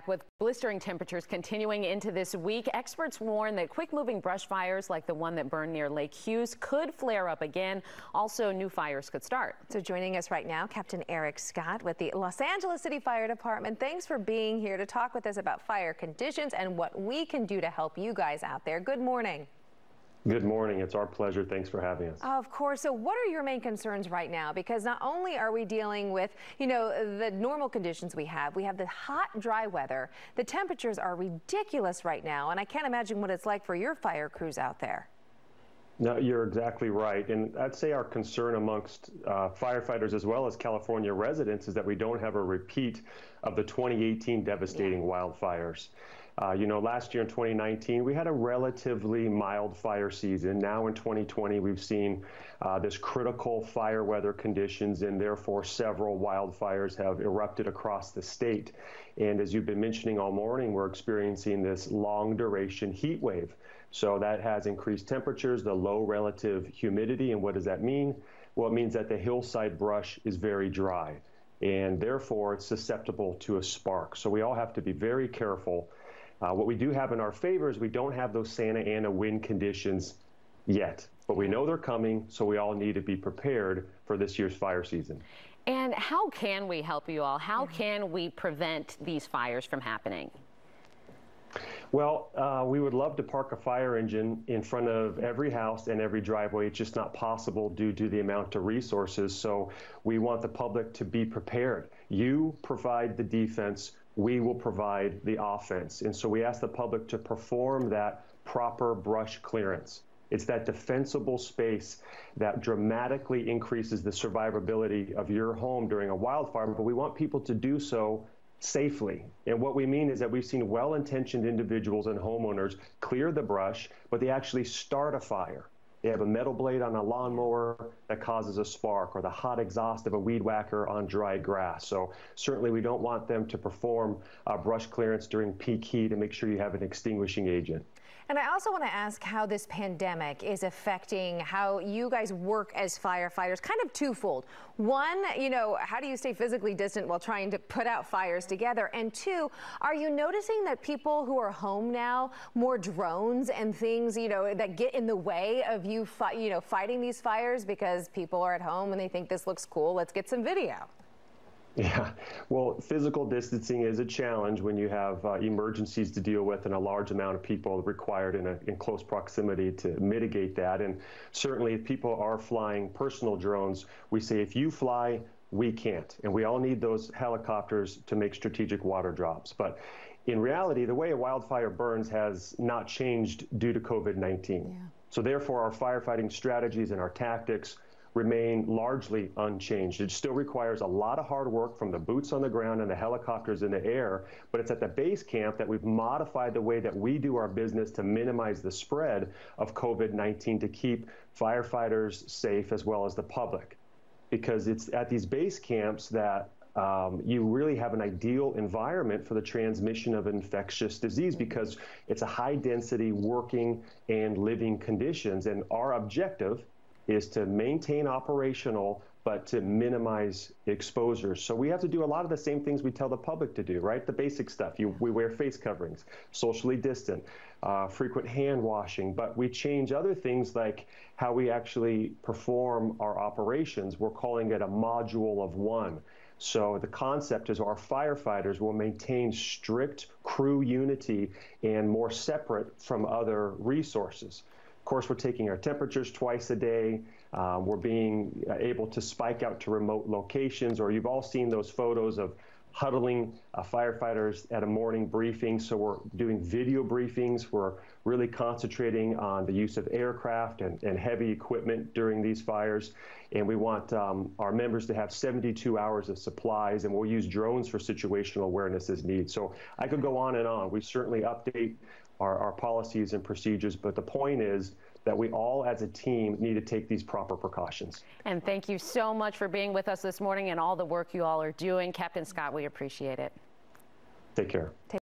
Back with blistering temperatures continuing into this week, experts warn that quick moving brush fires like the one that burned near Lake Hughes could flare up again. Also, new fires could start. So, joining us right now, Captain Eric Scott with the Los Angeles City Fire Department. Thanks for being here to talk with us about fire conditions and what we can do to help you guys out there. Good morning. Good morning. It's our pleasure. Thanks for having us. Of course. So what are your main concerns right now? Because not only are we dealing with, you know, the normal conditions we have, we have the hot, dry weather. The temperatures are ridiculous right now, and I can't imagine what it's like for your fire crews out there. No, you're exactly right. And I'd say our concern amongst uh, firefighters as well as California residents is that we don't have a repeat of the 2018 devastating yeah. wildfires. Uh, you know, last year in 2019, we had a relatively mild fire season. Now in 2020, we've seen uh, this critical fire weather conditions, and therefore several wildfires have erupted across the state. And as you've been mentioning all morning, we're experiencing this long duration heat wave. So that has increased temperatures, the low relative humidity. And what does that mean? Well, it means that the hillside brush is very dry and therefore it's susceptible to a spark. So we all have to be very careful. Uh, what we do have in our favor is we don't have those Santa Ana wind conditions yet, but we know they're coming, so we all need to be prepared for this year's fire season. And how can we help you all? How can we prevent these fires from happening? Well, uh, we would love to park a fire engine in front of every house and every driveway. It's just not possible due to the amount of resources. So we want the public to be prepared. You provide the defense, we will provide the offense. And so we ask the public to perform that proper brush clearance. It's that defensible space that dramatically increases the survivability of your home during a wildfire, but we want people to do so safely. And what we mean is that we've seen well intentioned individuals and homeowners clear the brush, but they actually start a fire. They have a metal blade on a lawnmower that causes a spark or the hot exhaust of a weed whacker on dry grass. So certainly we don't want them to perform uh, brush clearance during peak heat and make sure you have an extinguishing agent. And I also want to ask how this pandemic is affecting how you guys work as firefighters, kind of twofold. One, you know, how do you stay physically distant while trying to put out fires together? And two, are you noticing that people who are home now, more drones and things, you know, that get in the way of you, you know, fighting these fires because people are at home and they think this looks cool. Let's get some video. Yeah, well, physical distancing is a challenge when you have uh, emergencies to deal with and a large amount of people required in, a, in close proximity to mitigate that. And certainly, if people are flying personal drones, we say if you fly, we can't. And we all need those helicopters to make strategic water drops. But in reality, the way a wildfire burns has not changed due to COVID 19. Yeah. So therefore, our firefighting strategies and our tactics remain largely unchanged. It still requires a lot of hard work from the boots on the ground and the helicopters in the air, but it's at the base camp that we've modified the way that we do our business to minimize the spread of COVID 19 to keep firefighters safe as well as the public. Because it's at these base camps that um, you really have an ideal environment for the transmission of infectious disease because it's a high density working and living conditions. And our objective is to maintain operational but to minimize exposure. So we have to do a lot of the same things we tell the public to do, right? The basic stuff. You, we wear face coverings, socially distant, uh, frequent hand washing, but we change other things like how we actually perform our operations. We're calling it a module of one. So the concept is our firefighters will maintain strict crew unity and more separate from other resources. Of course, we're taking our temperatures twice a day. Uh, we're being uh, able to spike out to remote locations, or you've all seen those photos of huddling uh, firefighters at a morning briefing. So we're doing video briefings. We're really concentrating on the use of aircraft and, and heavy equipment during these fires. And we want um, our members to have 72 hours of supplies, and we'll use drones for situational awareness as needed. So I could go on and on. We certainly update our, our policies and procedures, but the point is that we all as a team need to take these proper precautions. And thank you so much for being with us this morning and all the work you all are doing. Captain Scott, we appreciate it. Take care. Take